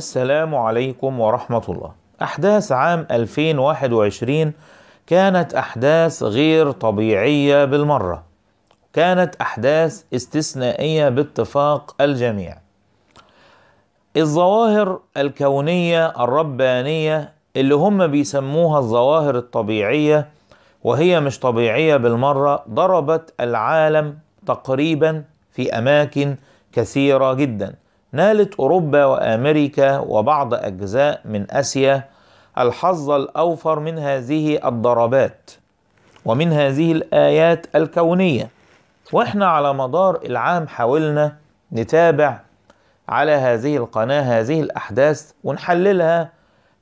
السلام عليكم ورحمة الله. أحداث عام 2021 كانت أحداث غير طبيعية بالمرة. كانت أحداث استثنائية باتفاق الجميع. الظواهر الكونية الربانية اللي هم بيسموها الظواهر الطبيعية وهي مش طبيعية بالمرة ضربت العالم تقريبا في أماكن كثيرة جدا نالت أوروبا وأمريكا وبعض أجزاء من آسيا الحظ الأوفر من هذه الضربات ومن هذه الآيات الكونية وإحنا على مدار العام حاولنا نتابع على هذه القناة هذه الأحداث ونحللها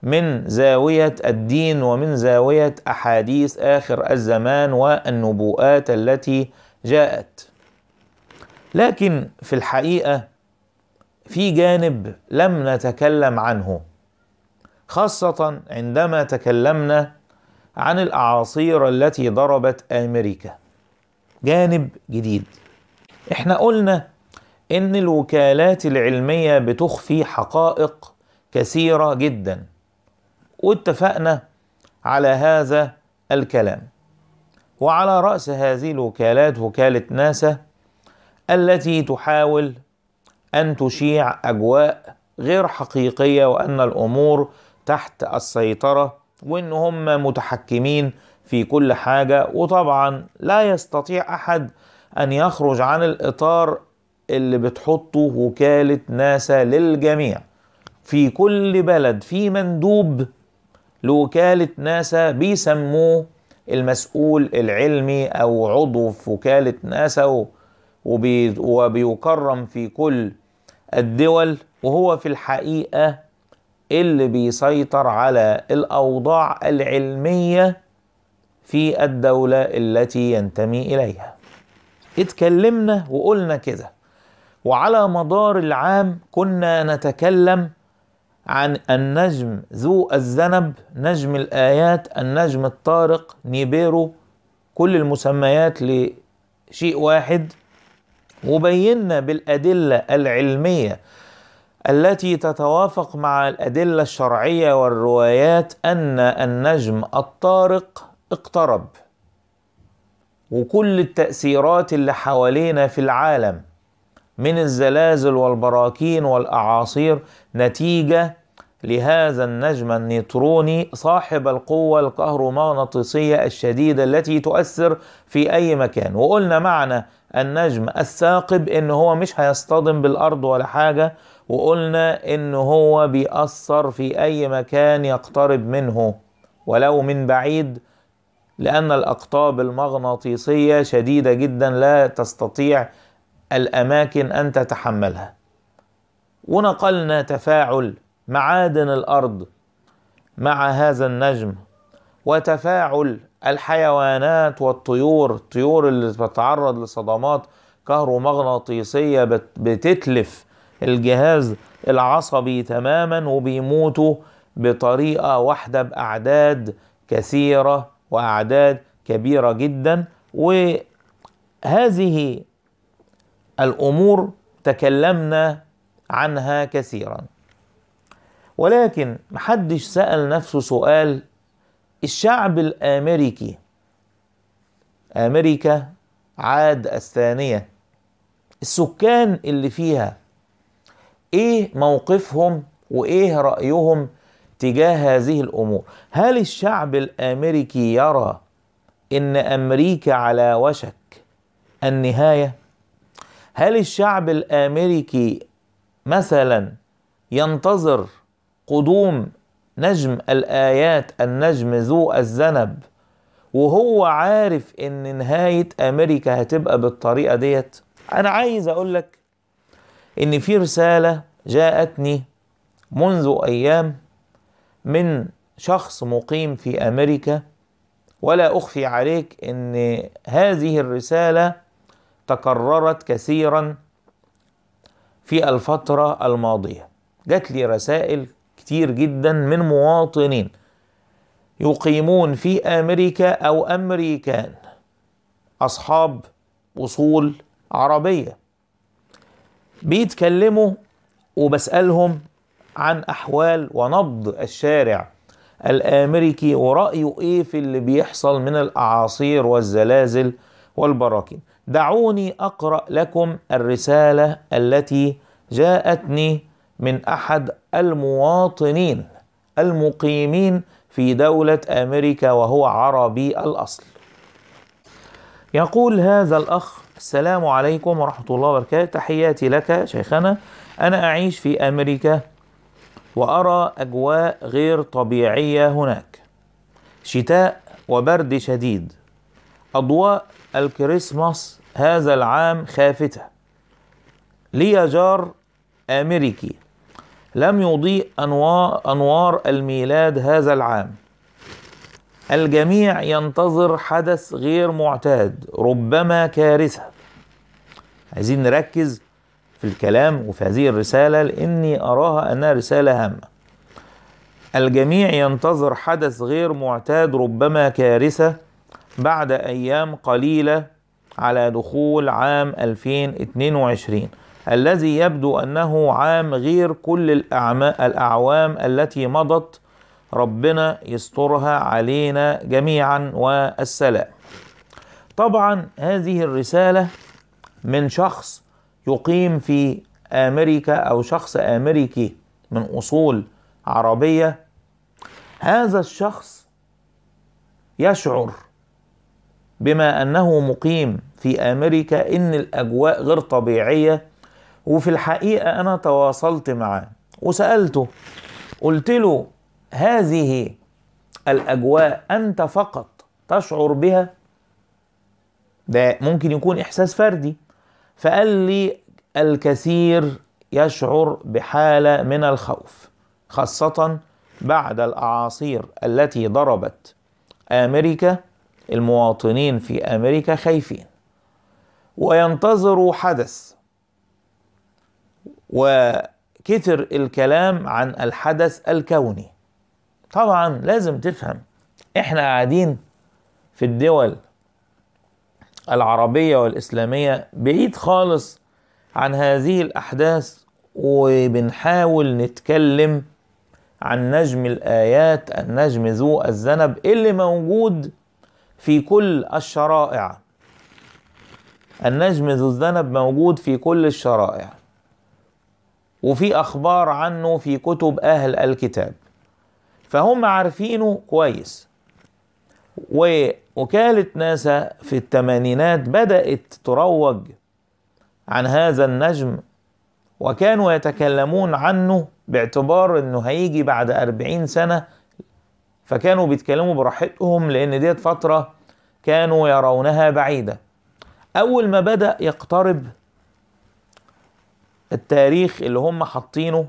من زاوية الدين ومن زاوية أحاديث آخر الزمان والنبوءات التي جاءت لكن في الحقيقة في جانب لم نتكلم عنه خاصة عندما تكلمنا عن الأعاصير التي ضربت أمريكا جانب جديد احنا قلنا ان الوكالات العلمية بتخفي حقائق كثيرة جدا واتفقنا على هذا الكلام وعلى رأس هذه الوكالات وكالة ناسا التي تحاول ان تشيع اجواء غير حقيقيه وان الامور تحت السيطره وان هم متحكمين في كل حاجه وطبعا لا يستطيع احد ان يخرج عن الاطار اللي بتحطه وكاله ناسا للجميع في كل بلد في مندوب لوكاله ناسا بيسموه المسؤول العلمي او عضو في وكاله ناسا وبيكرم في كل الدول وهو في الحقيقه اللي بيسيطر على الاوضاع العلميه في الدوله التي ينتمي اليها اتكلمنا وقلنا كده وعلى مدار العام كنا نتكلم عن النجم ذو الذنب نجم الآيات النجم الطارق نيبيرو كل المسميات لشيء واحد وبينا بالادله العلميه التي تتوافق مع الادله الشرعيه والروايات ان النجم الطارق اقترب وكل التاثيرات اللي حوالينا في العالم من الزلازل والبراكين والاعاصير نتيجه لهذا النجم النيتروني صاحب القوة الكهرومغناطيسية الشديدة التي تؤثر في أي مكان وقلنا معنا النجم الثاقب ان هو مش هيصطدم بالارض ولا حاجه وقلنا ان هو بيأثر في اي مكان يقترب منه ولو من بعيد لان الاقطاب المغناطيسيه شديده جدا لا تستطيع الاماكن ان تتحملها ونقلنا تفاعل معادن الارض مع هذا النجم وتفاعل الحيوانات والطيور الطيور اللي بتتعرض لصدمات كهرومغناطيسية بتتلف الجهاز العصبي تماما وبيموتوا بطريقة واحدة بأعداد كثيرة وأعداد كبيرة جدا وهذه الأمور تكلمنا عنها كثيرا ولكن محدش سأل نفسه سؤال الشعب الامريكي امريكا عاد الثانيه السكان اللي فيها ايه موقفهم وايه رايهم تجاه هذه الامور هل الشعب الامريكي يرى ان امريكا على وشك النهايه هل الشعب الامريكي مثلا ينتظر قدوم نجم الآيات النجم ذو الذنب وهو عارف إن نهاية أمريكا هتبقى بالطريقة ديت أنا عايز أقول لك إن في رسالة جاءتني منذ أيام من شخص مقيم في أمريكا ولا أخفي عليك إن هذه الرسالة تكررت كثيرا في الفترة الماضية جات لي رسائل كتير جدا من مواطنين يقيمون في امريكا او امريكان اصحاب اصول عربيه بيتكلموا وبسالهم عن احوال ونبض الشارع الامريكي ورايه ايه في اللي بيحصل من الاعاصير والزلازل والبراكين دعوني اقرا لكم الرساله التي جاءتني من احد المواطنين المقيمين في دوله امريكا وهو عربي الاصل يقول هذا الاخ السلام عليكم ورحمه الله وبركاته تحياتي لك شيخنا انا اعيش في امريكا وارى اجواء غير طبيعيه هناك شتاء وبرد شديد اضواء الكريسماس هذا العام خافته لي جار امريكي لم يضيء أنوار, الميلاد هذا العام الجميع ينتظر حدث غير معتاد ربما كارثة عايزين نركز في الكلام وفي هذه الرسالة لأني أراها أنها رسالة هامة الجميع ينتظر حدث غير معتاد ربما كارثة بعد أيام قليلة على دخول عام 2022 الذي يبدو انه عام غير كل الاعوام التي مضت ربنا يسترها علينا جميعا والسلام طبعا هذه الرساله من شخص يقيم في امريكا او شخص امريكي من اصول عربيه هذا الشخص يشعر بما انه مقيم في امريكا ان الاجواء غير طبيعيه وفي الحقيقة أنا تواصلت معاه وسألته قلت له هذه الأجواء أنت فقط تشعر بها ده ممكن يكون إحساس فردي فقال لي الكثير يشعر بحالة من الخوف خاصة بعد الأعاصير التي ضربت أمريكا المواطنين في أمريكا خايفين وينتظروا حدث وكثر الكلام عن الحدث الكوني طبعا لازم تفهم احنا قاعدين في الدول العربية والإسلامية بعيد خالص عن هذه الأحداث وبنحاول نتكلم عن نجم الآيات النجم ذو الذنب اللي موجود في كل الشرائع النجم ذو الذنب موجود في كل الشرائع وفي اخبار عنه في كتب اهل الكتاب فهم عارفينه كويس ووكالة ناسا في الثمانينات بدأت تروج عن هذا النجم وكانوا يتكلمون عنه باعتبار انه هيجي بعد أربعين سنة فكانوا بيتكلموا براحتهم لأن ديت فترة كانوا يرونها بعيدة أول ما بدأ يقترب التاريخ اللي هم حاطينه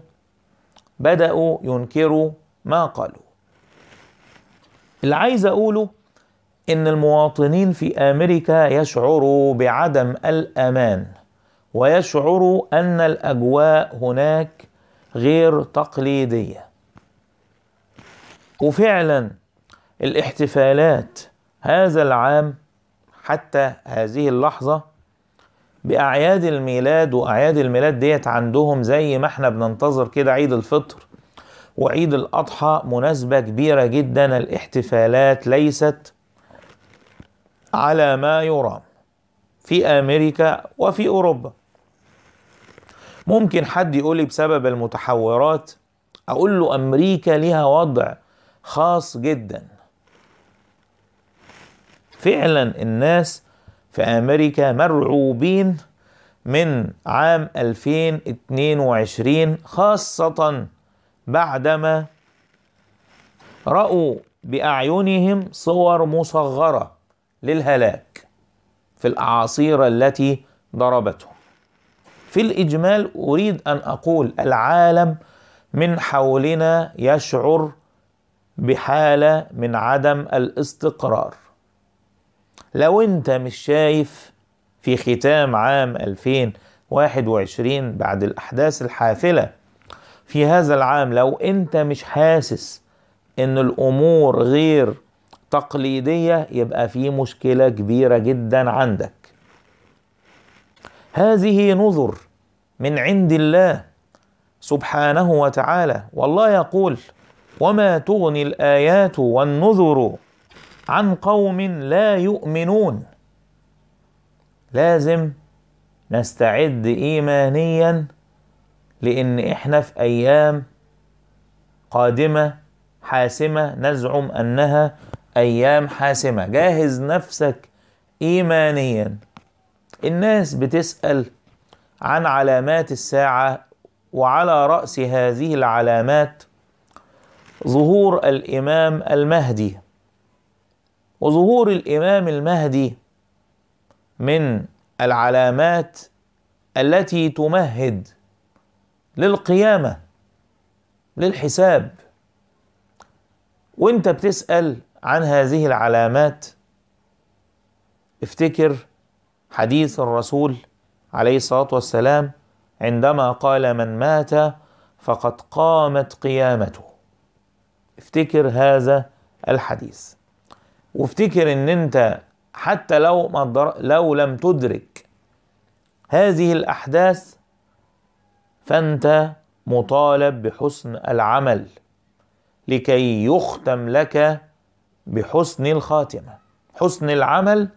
بدأوا ينكروا ما قالوا اللي عايز أقوله إن المواطنين في أمريكا يشعروا بعدم الأمان ويشعروا أن الأجواء هناك غير تقليدية وفعلا الاحتفالات هذا العام حتى هذه اللحظة باعياد الميلاد واعياد الميلاد ديت عندهم زي ما احنا بننتظر كده عيد الفطر وعيد الاضحى مناسبه كبيره جدا الاحتفالات ليست على ما يرام في امريكا وفي اوروبا ممكن حد يقولي بسبب المتحورات اقول له امريكا ليها وضع خاص جدا فعلا الناس في أمريكا مرعوبين من عام 2022 خاصة بعدما رأوا بأعينهم صور مصغرة للهلاك في الأعاصير التي ضربتهم في الإجمال أريد أن أقول العالم من حولنا يشعر بحالة من عدم الاستقرار لو انت مش شايف في ختام عام 2021 بعد الأحداث الحافلة في هذا العام لو انت مش حاسس ان الأمور غير تقليدية يبقى في مشكلة كبيرة جدا عندك هذه نذر من عند الله سبحانه وتعالى والله يقول وما تغني الآيات والنذر عن قوم لا يؤمنون لازم نستعد ايمانيا لان احنا في ايام قادمه حاسمه نزعم انها ايام حاسمه جاهز نفسك ايمانيا الناس بتسال عن علامات الساعه وعلى راس هذه العلامات ظهور الامام المهدي وظهور الامام المهدي من العلامات التي تمهد للقيامه للحساب وانت بتسال عن هذه العلامات افتكر حديث الرسول عليه الصلاه والسلام عندما قال من مات فقد قامت قيامته افتكر هذا الحديث وافتكر ان انت حتى لو ما لو لم تدرك هذه الاحداث فانت مطالب بحسن العمل لكي يختم لك بحسن الخاتمه حسن العمل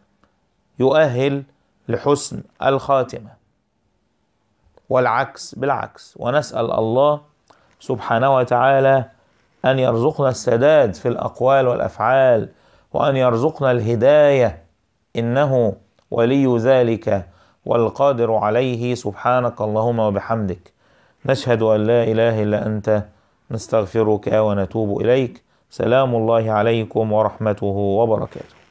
يؤهل لحسن الخاتمه والعكس بالعكس ونسال الله سبحانه وتعالى ان يرزقنا السداد في الاقوال والافعال وأن يرزقنا الهداية إنه ولي ذلك والقادر عليه سبحانك اللهم وبحمدك نشهد أن لا إله إلا أنت نستغفرك ونتوب إليك سلام الله عليكم ورحمته وبركاته